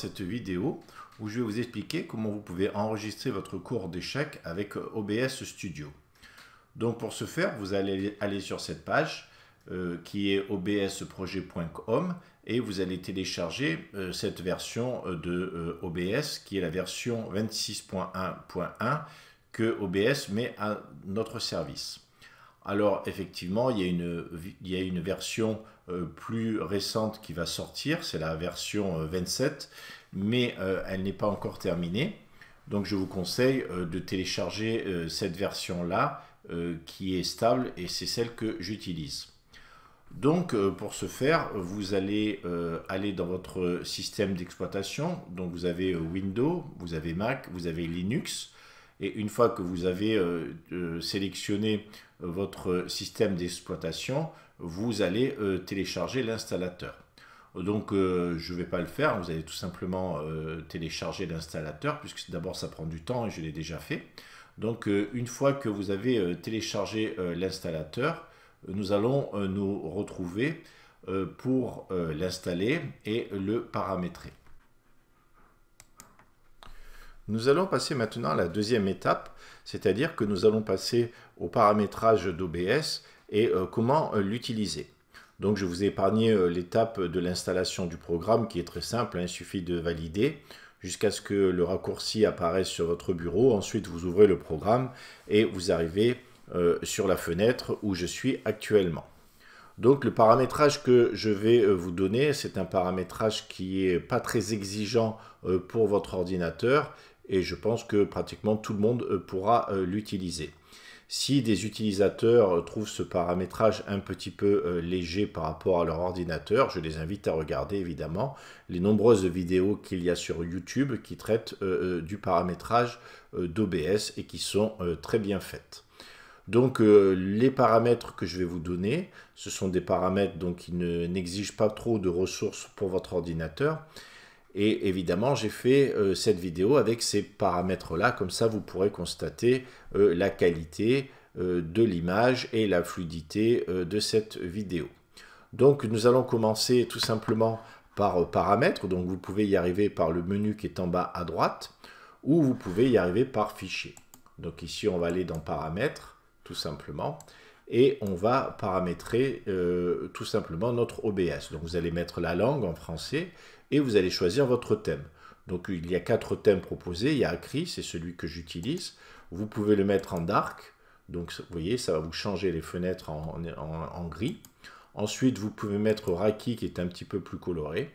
cette vidéo où je vais vous expliquer comment vous pouvez enregistrer votre cours d'échec avec euh, OBS Studio. Donc pour ce faire, vous allez aller sur cette page euh, qui est obsprojet.com et vous allez télécharger euh, cette version de OBS qui est la version 26.1.1 que OBS met à notre service. Alors effectivement, il y a une, il y une version plus récente qui va sortir, c'est la version 27, mais euh, elle n'est pas encore terminée. Donc je vous conseille euh, de télécharger euh, cette version-là qui est stable et c'est celle que j'utilise. Donc pour ce faire, vous allez aller dans votre système d'exploitation. Donc vous avez Windows, vous avez Mac, vous avez Linux. Et une fois que vous avez sélectionné votre système d'exploitation, vous allez télécharger l'installateur. Donc euh, je ne vais pas le faire, vous allez tout simplement euh, télécharger l'installateur, puisque d'abord ça prend du temps et je l'ai déjà fait. Donc euh, une fois que vous avez téléchargé l'installateur, nous allons nous retrouver pour l'installer et le paramétrer. Nous allons passer maintenant à la deuxième étape, c'est-à-dire que nous allons passer au paramétrage d'OBS et comment l'utiliser. Donc je vous ai épargné euh, l'étape de l'installation du programme qui est très simple, hein. il suffit de valider jusqu'à ce que le raccourci apparaisse sur votre bureau. Ensuite, vous ouvrez le programme et vous arrivez euh, sur la fenêtre où je suis actuellement. Donc le paramétrage que je vais euh, vous donner, c'est un paramétrage qui n'est pas très exigeant pour votre ordinateur et je pense que pratiquement tout le monde pourra l'utiliser. Si des utilisateurs euh, trouvent ce paramétrage un petit peu euh, léger par rapport à leur ordinateur, je les invite à regarder évidemment les nombreuses vidéos qu'il y a sur YouTube qui traitent euh, du paramétrage d'OBS et qui sont très bien faites. Donc les paramètres que je vais vous donner, ce sont des paramètres donc, qui n'exigent pas trop de ressources pour votre ordinateur. Et évidemment, j'ai fait euh, cette vidéo avec ces paramètres-là, comme ça vous pourrez constater euh, la qualité euh, de l'image et la fluidité de cette vidéo. Donc nous allons commencer tout simplement par paramètres, donc vous pouvez y arriver par le menu qui est en bas à droite, ou vous pouvez y arriver par fichier. Donc ici on va aller dans paramètres, tout simplement, et on va paramétrer tout simplement notre OBS. Donc vous allez mettre la langue en français, et vous allez choisir votre thème. Donc il y a quatre thèmes proposés, il y a Acry, c'est celui que j'utilise. Vous pouvez le mettre en dark, donc vous voyez, ça va vous changer les fenêtres en, en gris. Ensuite, vous pouvez mettre Raki qui est un petit peu plus coloré.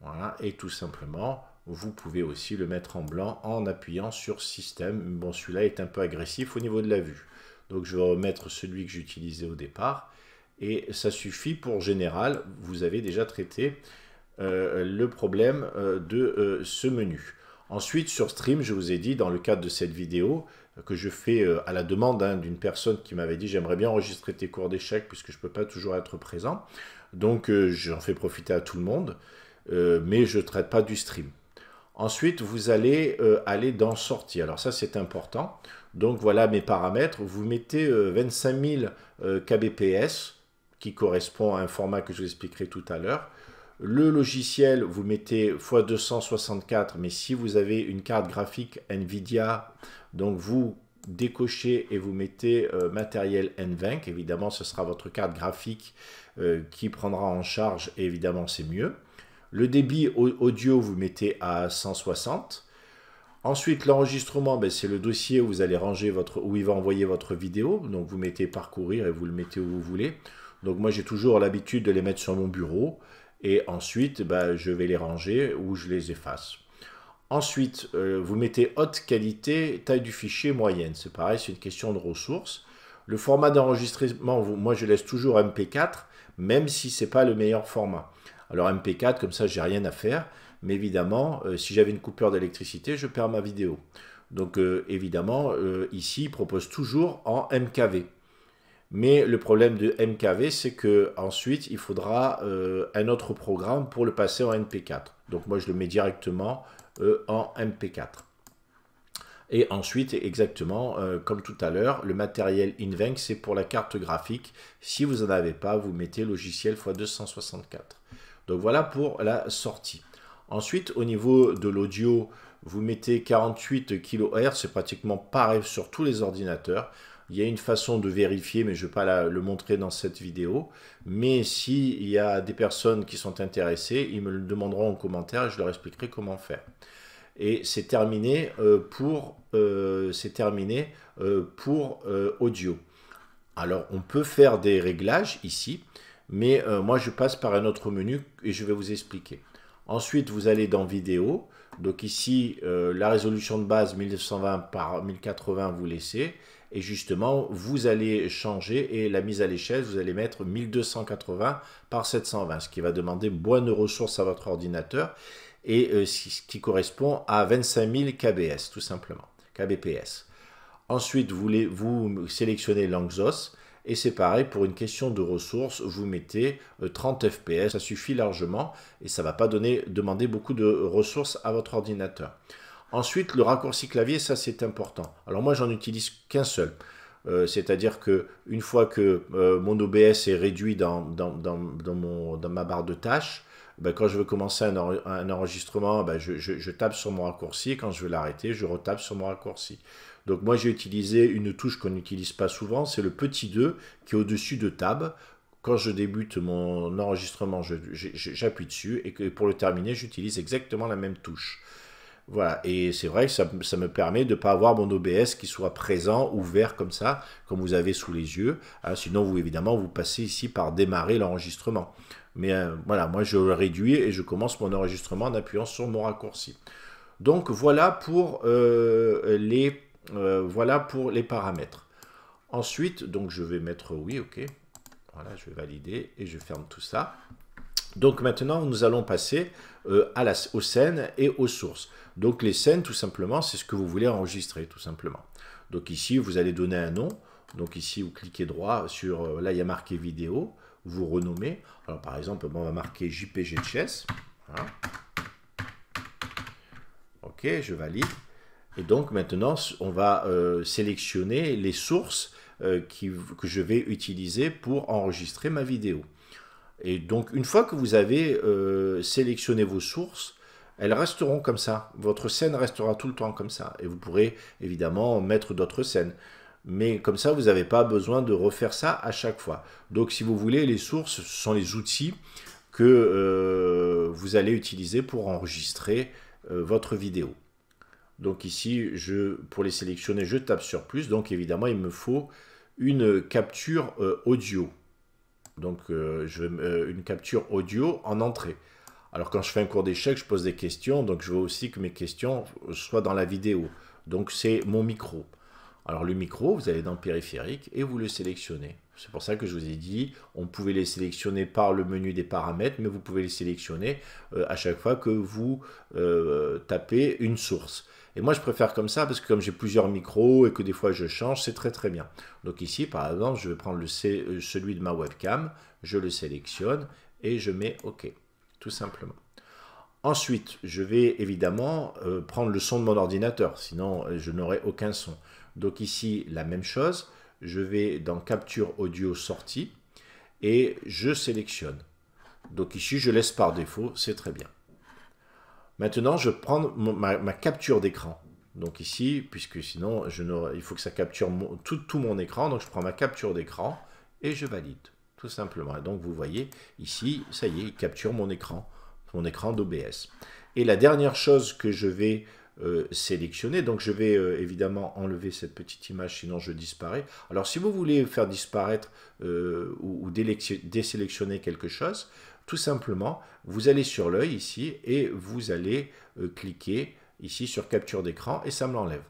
Voilà, et tout simplement, vous pouvez aussi le mettre en blanc en appuyant sur système. Bon, celui-là est un peu agressif au niveau de la vue. Donc je vais remettre celui que j'utilisais au départ. Et ça suffit pour général, vous avez déjà traité euh, le problème euh, de euh, ce menu. Ensuite, sur Stream, je vous ai dit dans le cadre de cette vidéo que je fais à la demande hein, d'une personne qui m'avait dit j'aimerais bien enregistrer tes cours d'échecs puisque je ne peux pas toujours être présent. Donc j'en fais profiter à tout le monde, mais je ne traite pas du stream. Ensuite, vous allez aller dans sortie. Alors ça, c'est important. Donc voilà mes paramètres. Vous mettez 25 000 kbps, qui correspond à un format que je vous expliquerai tout à l'heure. Le logiciel, vous mettez x264, mais si vous avez une carte graphique NVIDIA, donc vous décochez et vous mettez euh, matériel n évidemment ce sera votre carte graphique euh, qui prendra en charge, évidemment c'est mieux. Le débit audio, vous mettez à 160. Ensuite, l'enregistrement, ben, c'est le dossier où vous allez ranger votre, où il va envoyer votre vidéo. Donc, vous mettez parcourir et vous le mettez où vous voulez. Donc, moi, j'ai toujours l'habitude de les mettre sur mon bureau et ensuite bah, je vais les ranger ou je les efface. Ensuite, euh, vous mettez haute qualité, taille du fichier moyenne. C'est pareil, c'est une question de ressources. Le format d'enregistrement, moi je laisse toujours MP4, même si ce n'est pas le meilleur format. Alors MP4, comme ça, j'ai rien à faire. Mais évidemment, euh, si j'avais une coupure d'électricité, je perds ma vidéo. Donc euh, évidemment, ici, il propose toujours en MKV. Mais le problème de MKV, c'est que ensuite il faudra euh, un autre programme pour le passer en MP4. Donc moi, je le mets directement euh, en MP4. Et ensuite, exactement, euh, comme tout à l'heure, le matériel InVenc, c'est pour la carte graphique. Si vous n'en avez pas, vous mettez logiciel x264. Donc voilà pour la sortie. Ensuite, au niveau de l'audio, vous mettez 48 kHz, c'est pratiquement pareil sur tous les ordinateurs. Il y a une façon de vérifier, mais je ne vais pas le montrer dans cette vidéo. Mais s'il y a des personnes qui sont intéressées, ils me le demanderont en commentaire et je leur expliquerai comment faire. Et c'est terminé euh, pour, euh, terminé, euh, pour audio. Alors on peut faire des réglages ici, mais moi je passe par un autre menu et je vais vous expliquer. Ensuite, vous allez dans vidéo. Donc ici, la résolution de base 1920 par 1080, vous laissez. Et justement, vous allez changer et la mise à l'échelle, vous allez mettre 1280 par 720, ce qui va demander moins de ressources à votre ordinateur et euh, ce qui correspond à 25 000 KBS, tout simplement, KBPS. Ensuite, vous, vous sélectionnez l'Anxos. Et c'est pareil, pour une question de ressources, vous mettez 30 euh, FPS, ça suffit largement et ça ne va pas donner, demander beaucoup de ressources à votre ordinateur. Ensuite, le raccourci clavier, ça c'est important. Alors moi, j'en utilise qu'un seul. Euh, c'est-à-dire que une fois que euh, mon OBS est réduit dans, dans, ma barre de tâches, ben, quand je veux commencer un, enregistrement, ben, je, tape sur mon raccourci. quand je veux l'arrêter, je retape sur mon raccourci. Donc moi, j'ai utilisé une touche qu'on n'utilise pas souvent. C'est le petit 2 qui est au-dessus de Tab. Quand je débute mon enregistrement, j'appuie dessus. Et pour le terminer, j'utilise exactement la même touche. Voilà, et c'est vrai que ça, me permet de ne pas avoir mon OBS qui soit présent, ouvert comme ça, comme vous avez sous les yeux. Hein. sinon, vous évidemment, vous passez ici par démarrer l'enregistrement. Mais euh, voilà, moi je réduis et je commence mon enregistrement en appuyant sur mon raccourci. Donc voilà pour, euh, les, euh, voilà pour les paramètres. Ensuite, donc je vais mettre oui, ok. Voilà, je vais valider et je ferme tout ça. Donc maintenant, nous allons passer euh, à la, aux scènes et aux sources. Donc les scènes, tout simplement, c'est ce que vous voulez enregistrer, tout simplement. Donc ici, vous allez donner un nom. Donc ici, vous cliquez droit sur, euh, là, il y a marqué vidéo. Vous renommez. Alors par exemple, on va marquer JPG Chess. OK, je valide. Et donc maintenant, on va euh, sélectionner les sources que je vais utiliser pour enregistrer ma vidéo. Et donc, une fois que vous avez euh, sélectionné vos sources, elles resteront comme ça. Votre scène restera tout le temps comme ça. Et vous pourrez évidemment mettre d'autres scènes. Mais comme ça, vous n'avez pas besoin de refaire ça à chaque fois. Donc, si vous voulez, les sources ce sont les outils que euh, vous allez utiliser pour enregistrer euh, votre vidéo. Donc ici, je, pour les sélectionner, je tape sur plus. Donc évidemment, il me faut une capture audio. Donc, euh, je veux une capture audio en entrée. Alors, quand je fais un cours d'échecs, je pose des questions. Donc, je veux aussi que mes questions soient dans la vidéo. Donc, c'est mon micro. Alors, le micro, vous allez dans périphérique et vous le sélectionnez. C'est pour ça que je vous ai dit, on pouvait les sélectionner par le menu des paramètres, mais vous pouvez les sélectionner euh, à chaque fois que vous euh, tapez une source. Et moi, je préfère comme ça parce que comme j'ai plusieurs micros et que des fois je change, c'est très très bien. Donc ici, par exemple, je vais prendre euh, celui de ma webcam, je le sélectionne et je mets OK, tout simplement. Ensuite, je vais évidemment euh, prendre le son de mon ordinateur, sinon euh, je n'aurai aucun son. Donc ici, la même chose, je vais dans Capture Audio Sortie et je sélectionne. Donc ici, je laisse par défaut, c'est très bien. Maintenant, je vais prendre ma, capture d'écran. Donc ici, puisque sinon, il faut que ça capture tout, mon écran. Donc je prends ma capture d'écran et je valide, tout simplement. donc vous voyez, ici, ça y est, il capture mon écran, mon écran d'OBS. Et la dernière chose que je vais euh, sélectionner, donc je vais euh, évidemment enlever cette petite image, sinon je disparais. Alors si vous voulez faire disparaître euh, ou désélectionner quelque chose, tout simplement, vous allez sur l'œil ici et vous allez euh, cliquer ici sur capture d'écran et ça me l'enlève.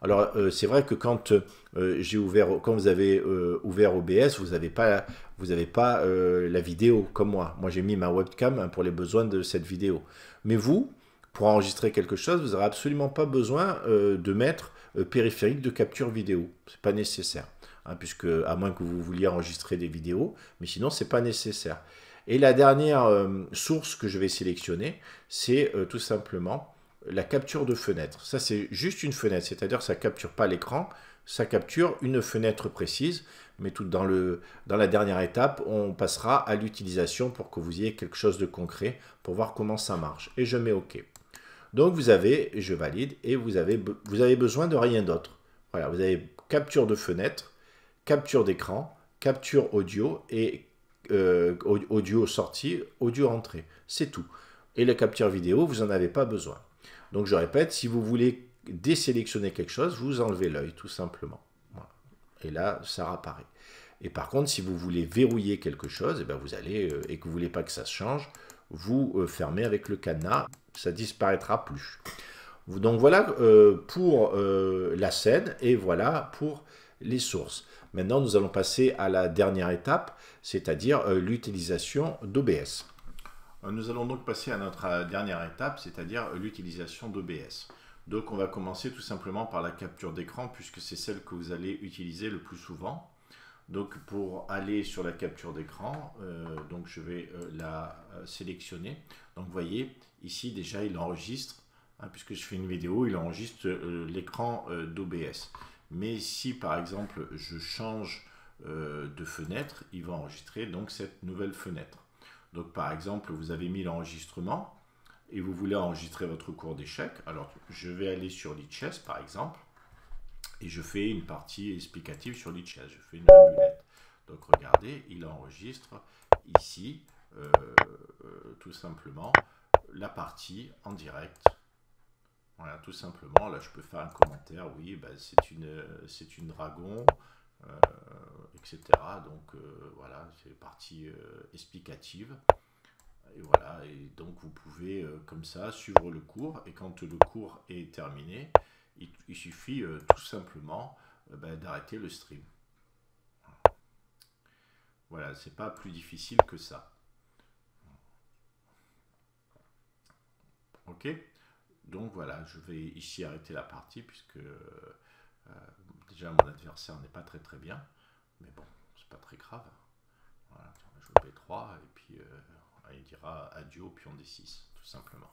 Alors euh, c'est vrai que quand euh, j'ai ouvert, quand vous avez ouvert OBS, vous n'avez pas, vous avez pas la vidéo comme moi. Moi j'ai mis ma webcam hein, pour les besoins de cette vidéo. Mais vous, pour enregistrer quelque chose, vous n'aurez absolument pas besoin de mettre périphérique de capture vidéo. C'est pas nécessaire, hein, puisque à moins que vous vouliez enregistrer des vidéos, mais sinon c'est pas nécessaire. Et la dernière euh, source que je vais sélectionner, c'est euh, tout simplement la capture de fenêtre. Ça, c'est juste une fenêtre, c'est-à-dire ça ne capture pas l'écran, ça capture une fenêtre précise. Mais tout dans, le, dans la dernière étape, on passera à l'utilisation pour que vous ayez quelque chose de concret pour voir comment ça marche. Et je mets OK. Donc vous avez, je valide, et vous avez, vous avez besoin de rien d'autre. Voilà, vous avez capture de fenêtre, capture d'écran, capture audio et euh, audio sortie, audio entrée. C'est tout. Et la capture vidéo, vous n'en avez pas besoin. Donc je répète, si vous voulez désélectionner quelque chose, vous enlevez l'œil tout simplement. Et là, ça réapparaît. Et par contre, si vous voulez verrouiller quelque chose, et, eh ben, vous allez, euh, et que vous ne voulez pas que ça se change, vous euh, fermez avec le cadenas, ça disparaîtra plus. Donc voilà pour la scène et voilà pour les sources. Maintenant, nous allons passer à la dernière étape, c'est-à-dire euh, l'utilisation d'OBS. Euh, nous allons donc passer à notre euh, dernière étape, c'est-à-dire l'utilisation d'OBS. Donc on va commencer tout simplement par la capture d'écran puisque c'est celle que vous allez utiliser le plus souvent. Donc pour aller sur la capture d'écran, je vais la sélectionner. Donc vous voyez, ici déjà il enregistre, hein, puisque je fais une vidéo, il enregistre l'écran d'OBS. Mais si par exemple je change euh, de fenêtre, il va enregistrer donc cette nouvelle fenêtre. Donc par exemple, vous avez mis l'enregistrement et vous voulez enregistrer votre cours d'échec. Alors je vais aller sur le par exemple et je fais une partie explicative sur le Je fais une amulette. Donc regardez, il enregistre ici euh, euh, tout simplement la partie en direct voilà, tout simplement, là je peux faire un commentaire, oui, bah, c'est une, c'est une dragon, euh, etc. Donc euh, voilà, c'est partie euh, explicative. Et voilà, et donc vous pouvez comme ça suivre le cours, et quand le cours est terminé, il, suffit tout simplement bah, d'arrêter le stream. Voilà, c'est pas plus difficile que ça. Ok donc voilà, je vais ici arrêter la partie puisque euh, déjà mon adversaire n'est pas très très bien. Mais bon, c'est pas très grave. Voilà, on va jouer 3 et puis euh, il dira adieu puis on D6, tout simplement.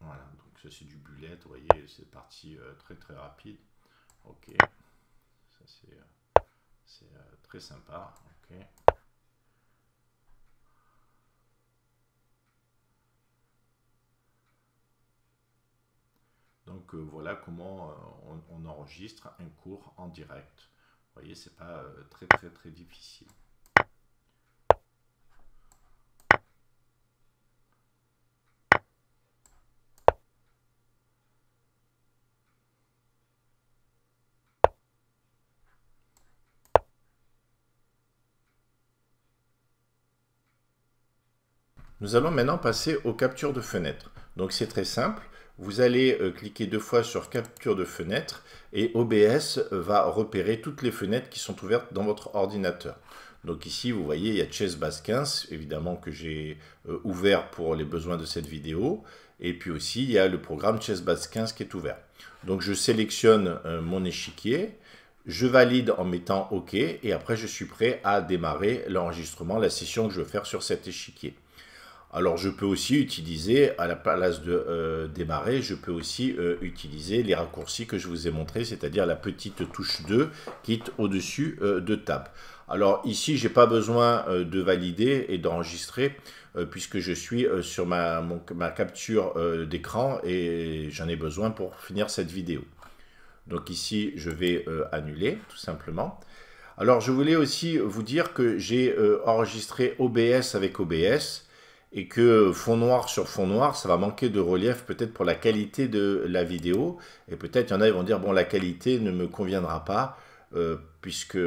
Voilà, donc ça c'est du bullet, vous voyez, c'est parti euh, très très rapide. Ok, ça c'est très sympa. Ok. Donc euh, voilà comment euh, on, enregistre un cours en direct. Vous voyez, c'est pas euh, très très très difficile. Nous allons maintenant passer aux captures de fenêtres. Donc c'est très simple vous allez euh, cliquer deux fois sur capture de fenêtre et OBS va repérer toutes les fenêtres qui sont ouvertes dans votre ordinateur. Donc ici, vous voyez, il y a Chess 15, évidemment que j'ai euh, ouvert pour les besoins de cette vidéo. Et puis aussi, il y a le programme Chess 15 qui est ouvert. Donc je sélectionne euh, mon échiquier, je valide en mettant OK, et après je suis prêt à démarrer l'enregistrement, la session que je veux faire sur cet échiquier. Alors je peux aussi utiliser, à la place de euh, démarrer, je peux aussi euh, utiliser les raccourcis que je vous ai montrés, c'est-à-dire la petite touche 2 qui est au-dessus euh, de Tab. Alors ici, je n'ai pas besoin de valider et d'enregistrer puisque je suis sur ma capture d'écran et j'en ai besoin pour finir cette vidéo. Donc ici, je vais annuler tout simplement. Alors je voulais aussi vous dire que j'ai enregistré OBS avec OBS et que fond noir sur fond noir, ça va manquer de relief peut-être pour la qualité de la vidéo. Et peut-être il y en a qui vont dire, bon, la qualité ne me conviendra pas euh, puisque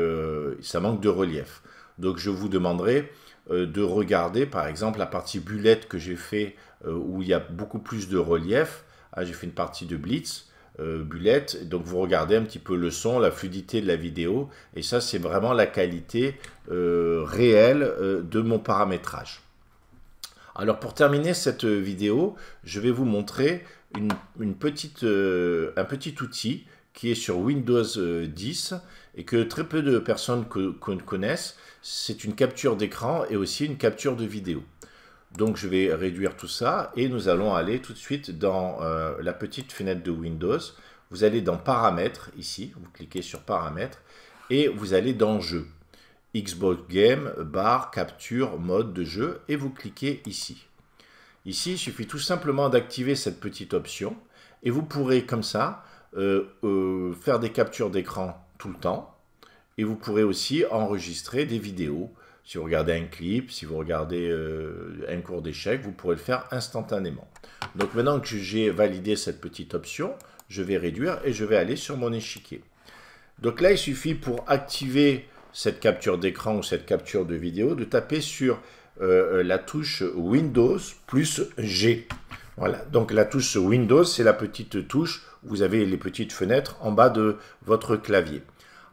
ça manque de relief. Donc je vous demanderai euh, de regarder par exemple la partie bullet que j'ai fait euh, où il y a beaucoup plus de relief. Ah, j'ai fait une partie de blitz. bullet, donc vous regardez un petit peu le son, la fluidité de la vidéo, et ça c'est vraiment la qualité réelle de mon paramétrage. Alors pour terminer cette euh, vidéo, je vais vous montrer une, euh, un petit outil qui est sur Windows 10 euh, et que très peu de personnes connaissent. C'est une capture d'écran et aussi une capture de vidéo. Donc je vais réduire tout ça et nous allons aller tout de suite dans la petite fenêtre de Windows. Vous allez dans Paramètres ici, vous cliquez sur Paramètres et vous allez dans Jeux. Xbox Game, Bar, capture, mode de jeu, et vous cliquez ici. Ici, il suffit tout simplement d'activer cette petite option, et vous pourrez comme ça euh, euh, faire des captures d'écran tout le temps, et vous pourrez aussi enregistrer des vidéos. Si vous regardez un clip, si vous regardez euh, un cours d'échecs, vous pourrez le faire instantanément. Donc maintenant que j'ai validé cette petite option, je vais réduire et je vais aller sur mon échiquier. Donc là, il suffit pour activer cette capture d'écran ou cette capture de vidéo, de taper sur euh, euh, la touche Windows plus G. Voilà, donc la touche Windows, c'est la petite touche, vous avez les petites fenêtres en bas de votre clavier.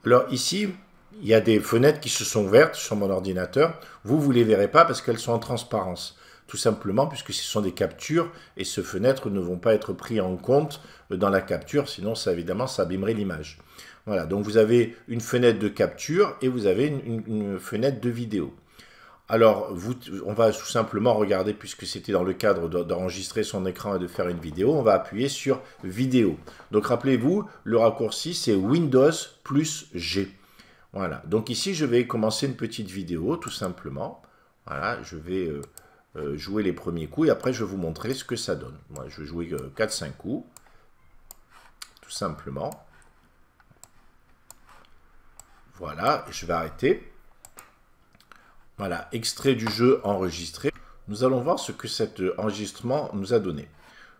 Alors ici, il y a des fenêtres qui se sont ouvertes sur mon ordinateur, vous, vous ne les verrez pas parce qu'elles sont en transparence tout simplement puisque ce sont des captures et ces fenêtres ne vont pas être prises en compte dans la capture, sinon ça évidemment ça abîmerait l'image. Voilà, donc vous avez une fenêtre de capture et vous avez une, fenêtre de vidéo. Alors, vous, on va tout simplement regarder, puisque c'était dans le cadre d'enregistrer son écran et de faire une vidéo, on va appuyer sur Vidéo. Donc, rappelez-vous, le raccourci, c'est Windows plus G. Voilà. Donc ici, je vais commencer une petite vidéo, tout simplement. Voilà, je vais euh, euh, jouer les premiers coups et après, je vais vous montrer ce que ça donne. Moi, je vais jouer 4-5 euh, coups simplement. Voilà, je vais arrêter. Voilà, extrait du jeu enregistré. Nous allons voir ce que cet enregistrement nous a donné.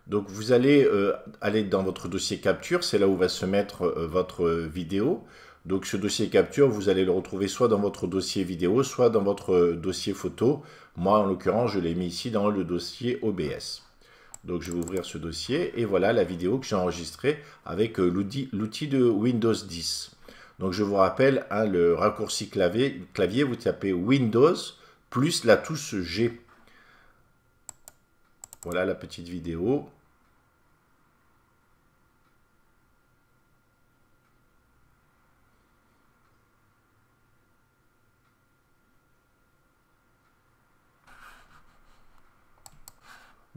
Donc vous allez euh, aller dans votre dossier capture, c'est là où va se mettre euh, votre vidéo. Donc ce dossier capture, vous allez le retrouver soit dans votre dossier vidéo, soit dans votre euh, dossier photo. Moi, en l'occurrence, je l'ai mis ici dans le dossier OBS. Donc je vais ouvrir ce dossier et voilà la vidéo que j'ai enregistrée avec euh, l'outil de Windows 10. Donc je vous rappelle, hein, le raccourci clavier, vous tapez Windows plus la touche G. Voilà la petite vidéo.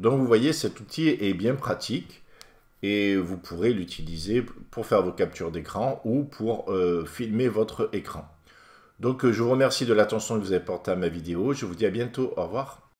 Donc vous voyez, cet outil est bien pratique et vous pourrez l'utiliser pour faire vos captures d'écran ou pour euh, filmer votre écran. Donc euh, je vous remercie de l'attention que vous avez portée à ma vidéo. Je vous dis à bientôt. Au revoir.